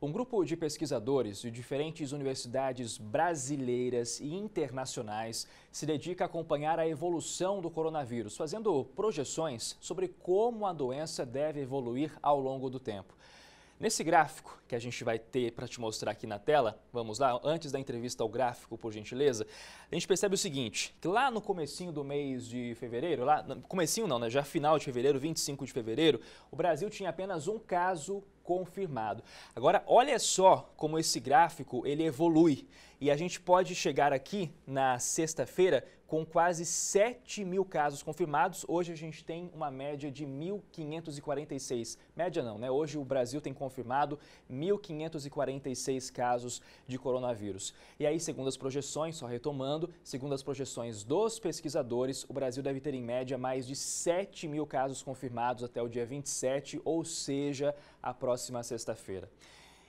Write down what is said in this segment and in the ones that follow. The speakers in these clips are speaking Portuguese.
Um grupo de pesquisadores de diferentes universidades brasileiras e internacionais se dedica a acompanhar a evolução do coronavírus, fazendo projeções sobre como a doença deve evoluir ao longo do tempo. Nesse gráfico que a gente vai ter para te mostrar aqui na tela, vamos lá, antes da entrevista ao gráfico, por gentileza, a gente percebe o seguinte, que lá no comecinho do mês de fevereiro, lá, comecinho não, né, já final de fevereiro, 25 de fevereiro, o Brasil tinha apenas um caso confirmado. Agora, olha só como esse gráfico ele evolui. E a gente pode chegar aqui na sexta-feira com quase 7 mil casos confirmados. Hoje a gente tem uma média de 1.546. Média não, né? Hoje o Brasil tem confirmado 1.546 casos de coronavírus. E aí, segundo as projeções, só retomando, segundo as projeções dos pesquisadores, o Brasil deve ter em média mais de 7 mil casos confirmados até o dia 27, ou seja, a próxima próxima sexta-feira.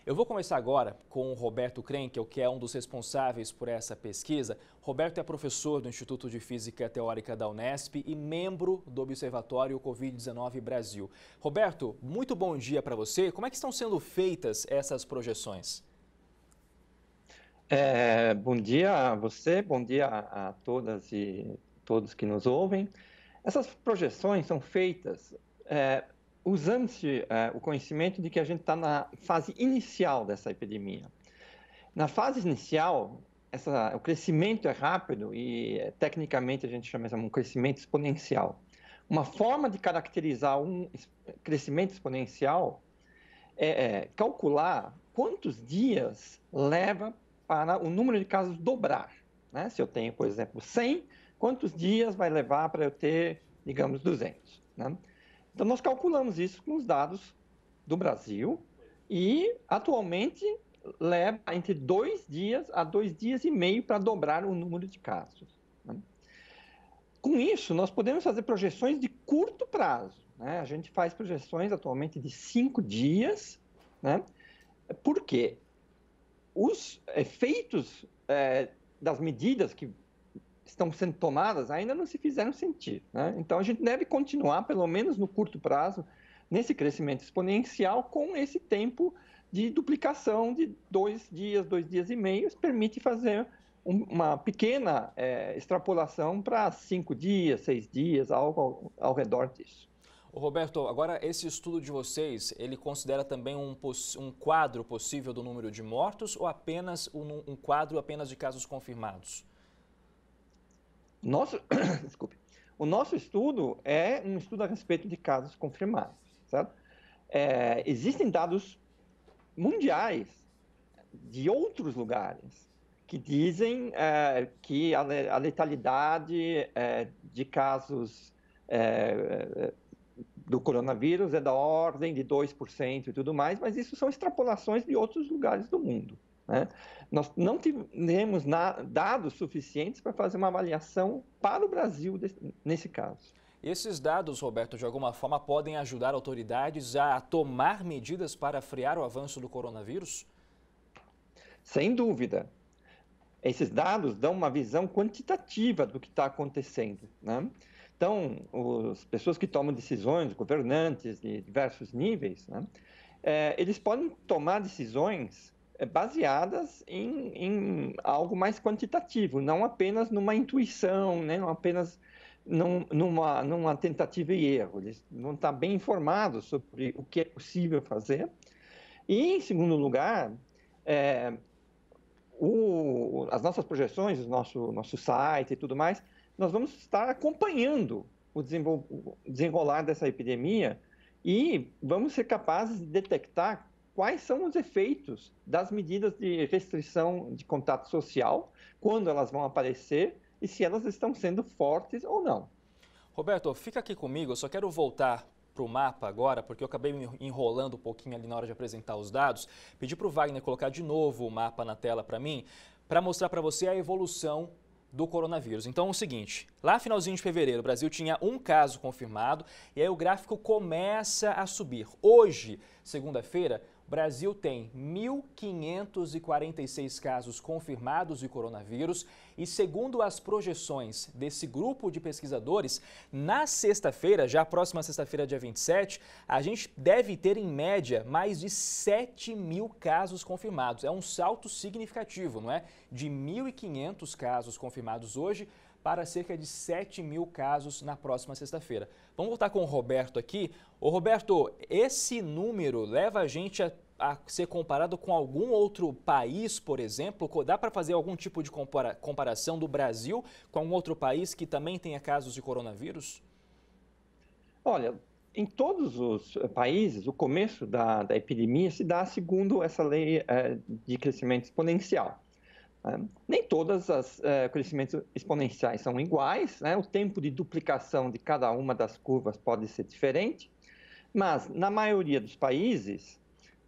Eu vou começar agora com o Roberto Krenkel, que é um dos responsáveis por essa pesquisa. Roberto é professor do Instituto de Física Teórica da Unesp e membro do Observatório Covid-19 Brasil. Roberto, muito bom dia para você. Como é que estão sendo feitas essas projeções? É, bom dia a você, bom dia a todas e todos que nos ouvem. Essas projeções são feitas é, usando-se é, o conhecimento de que a gente está na fase inicial dessa epidemia. Na fase inicial, essa, o crescimento é rápido e, eh, tecnicamente, a gente chama isso de um crescimento exponencial. Uma forma de caracterizar um crescimento exponencial é, é calcular quantos dias leva para o número de casos dobrar. Né? Se eu tenho, por exemplo, 100, quantos dias vai levar para eu ter, digamos, 200? Né? Então, nós calculamos isso com os dados do Brasil e, atualmente, leva entre dois dias a dois dias e meio para dobrar o número de casos. Né? Com isso, nós podemos fazer projeções de curto prazo. Né? A gente faz projeções atualmente de cinco dias, né? porque os efeitos é, das medidas que estão sendo tomadas ainda não se fizeram sentir. Né? Então, a gente deve continuar, pelo menos no curto prazo, nesse crescimento exponencial com esse tempo de duplicação de dois dias, dois dias e meio, permite fazer uma pequena é, extrapolação para cinco dias, seis dias, algo ao, ao redor disso. Roberto, agora esse estudo de vocês, ele considera também um, um quadro possível do número de mortos ou apenas um, um quadro apenas de casos confirmados? Nosso, desculpe, o nosso estudo é um estudo a respeito de casos confirmados, certo? É, existem dados mundiais de outros lugares que dizem é, que a, a letalidade é, de casos é, do coronavírus é da ordem de 2% e tudo mais, mas isso são extrapolações de outros lugares do mundo. Né? Nós não tivemos dados suficientes para fazer uma avaliação para o Brasil nesse caso. Esses dados, Roberto, de alguma forma podem ajudar autoridades a tomar medidas para frear o avanço do coronavírus? Sem dúvida. Esses dados dão uma visão quantitativa do que está acontecendo. Né? Então, as pessoas que tomam decisões, governantes de diversos níveis, né? é, eles podem tomar decisões é, baseadas em, em algo mais quantitativo, não apenas numa intuição, né? não apenas num, numa, numa tentativa e erro. Eles vão estar bem informados sobre o que é possível fazer. E, em segundo lugar, é, o, as nossas projeções, o nosso, nosso site e tudo mais, nós vamos estar acompanhando o desenrolar dessa epidemia e vamos ser capazes de detectar quais são os efeitos das medidas de restrição de contato social, quando elas vão aparecer e se elas estão sendo fortes ou não. Roberto, fica aqui comigo, eu só quero voltar para o mapa agora, porque eu acabei me enrolando um pouquinho ali na hora de apresentar os dados. Pedi para o Wagner colocar de novo o mapa na tela para mim, para mostrar para você a evolução do coronavírus. Então é o seguinte, lá finalzinho de fevereiro, o Brasil tinha um caso confirmado e aí o gráfico começa a subir. Hoje, segunda-feira, Brasil tem 1.546 casos confirmados de coronavírus e, segundo as projeções desse grupo de pesquisadores, na sexta-feira, já próxima sexta-feira, dia 27, a gente deve ter, em média, mais de 7 mil casos confirmados. É um salto significativo, não é? De 1.500 casos confirmados hoje para cerca de 7 mil casos na próxima sexta-feira. Vamos voltar com o Roberto aqui. Ô Roberto, esse número leva a gente a, a ser comparado com algum outro país, por exemplo? Dá para fazer algum tipo de compara comparação do Brasil com algum outro país que também tenha casos de coronavírus? Olha, em todos os eh, países, o começo da, da epidemia se dá segundo essa lei é, de crescimento exponencial. Né? Nem todas as é, crescimentos exponenciais são iguais, né? o tempo de duplicação de cada uma das curvas pode ser diferente, mas na maioria dos países,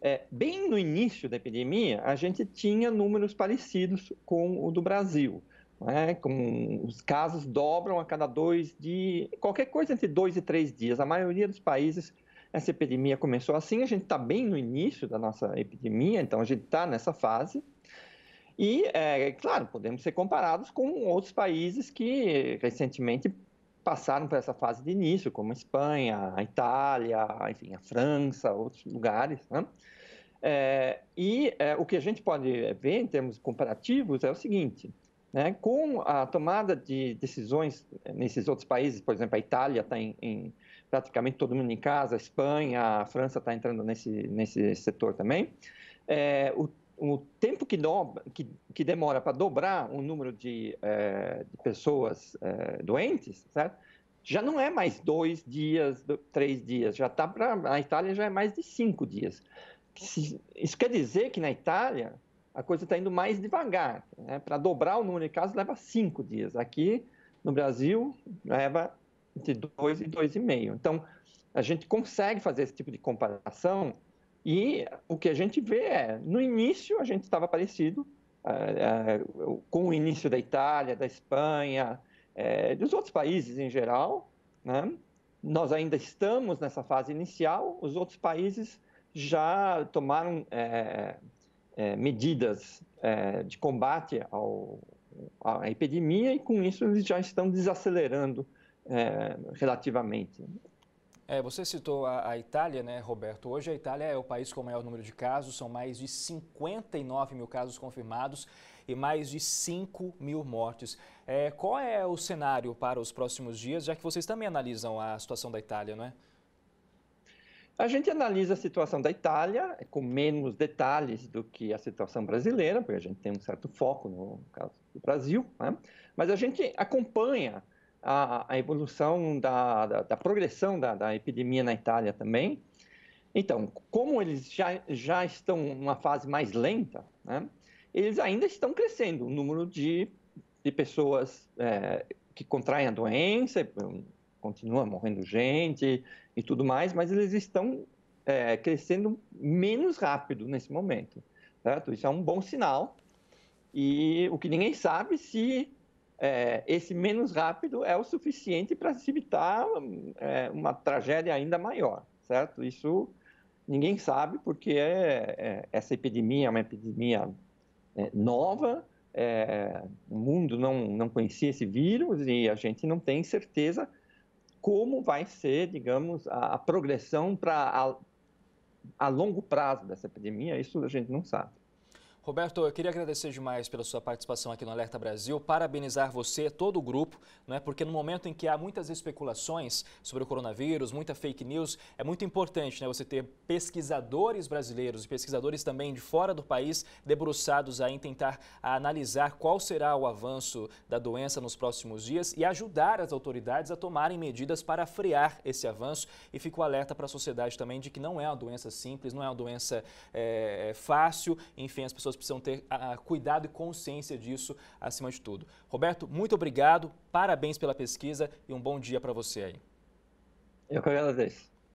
é, bem no início da epidemia, a gente tinha números parecidos com o do Brasil. Né? Com, os casos dobram a cada dois dias, qualquer coisa entre dois e três dias. A maioria dos países essa epidemia começou assim, a gente está bem no início da nossa epidemia, então a gente está nessa fase. E, é, claro, podemos ser comparados com outros países que recentemente passaram por essa fase de início, como a Espanha, a Itália, enfim, a França, outros lugares. Né? É, e é, o que a gente pode ver em termos comparativos é o seguinte: né? com a tomada de decisões nesses outros países, por exemplo, a Itália está em, em, praticamente todo mundo em casa, a Espanha, a França está entrando nesse, nesse setor também. É, o o tempo que, que, que demora para dobrar o número de, eh, de pessoas eh, doentes, certo? já não é mais dois dias, três dias, já está para a Itália já é mais de cinco dias. Isso quer dizer que na Itália a coisa está indo mais devagar. Né? Para dobrar o número de casos leva cinco dias. Aqui no Brasil leva entre dois e dois e meio. Então a gente consegue fazer esse tipo de comparação e o que a gente vê é, no início a gente estava parecido é, é, com o início da Itália, da Espanha, é, dos outros países em geral. Né? Nós ainda estamos nessa fase inicial, os outros países já tomaram medidas de combate ao, à epidemia e com isso eles já estão desacelerando relativamente. É, você citou a, a, Itália, né, Roberto? Hoje a Itália é o país com o maior número de casos, são mais de 59 mil casos confirmados e mais de 5 mil mortes. É, qual é o cenário para os próximos dias, já que vocês também analisam a situação da Itália, não é? A gente analisa a situação da Itália é, com menos detalhes do que a situação brasileira, porque a gente tem um certo foco no caso do Brasil, né? mas a gente acompanha a, a evolução da, da, da progressão da, da, epidemia na Itália também. Então, como eles já, já estão numa fase mais lenta, né, eles ainda estão crescendo o número de, de pessoas é, que contraem a doença, hum, continua morrendo gente e tudo mais, mas eles estão é, crescendo menos rápido nesse momento. Certo? Isso é um bom sinal. E o que ninguém sabe se é, esse menos rápido é o suficiente para se evitar é, uma tragédia ainda maior, certo? Isso ninguém sabe, porque é, é essa epidemia é uma epidemia é, nova, é, o mundo não, não conhecia esse vírus e a gente não tem certeza como vai ser, digamos, a, a progressão para a, a longo prazo dessa epidemia, isso a gente não sabe. Roberto, eu queria agradecer demais pela sua participação aqui no Alerta Brasil, parabenizar você, todo o grupo, né, porque no momento em que há muitas especulações sobre o coronavírus, muita fake news, é muito importante né, você ter pesquisadores brasileiros e pesquisadores também de fora do país debruçados aí em tentar analisar qual será o avanço da doença nos próximos dias e ajudar as autoridades a tomarem medidas para frear esse avanço. E fico alerta para a sociedade também de que não é uma doença simples, não é uma doença é, fácil, enfim, as pessoas pessoas precisam ter a, cuidado e consciência disso acima de tudo. Roberto, muito obrigado, parabéns pela pesquisa e um bom dia para você aí. Eu que agradeço.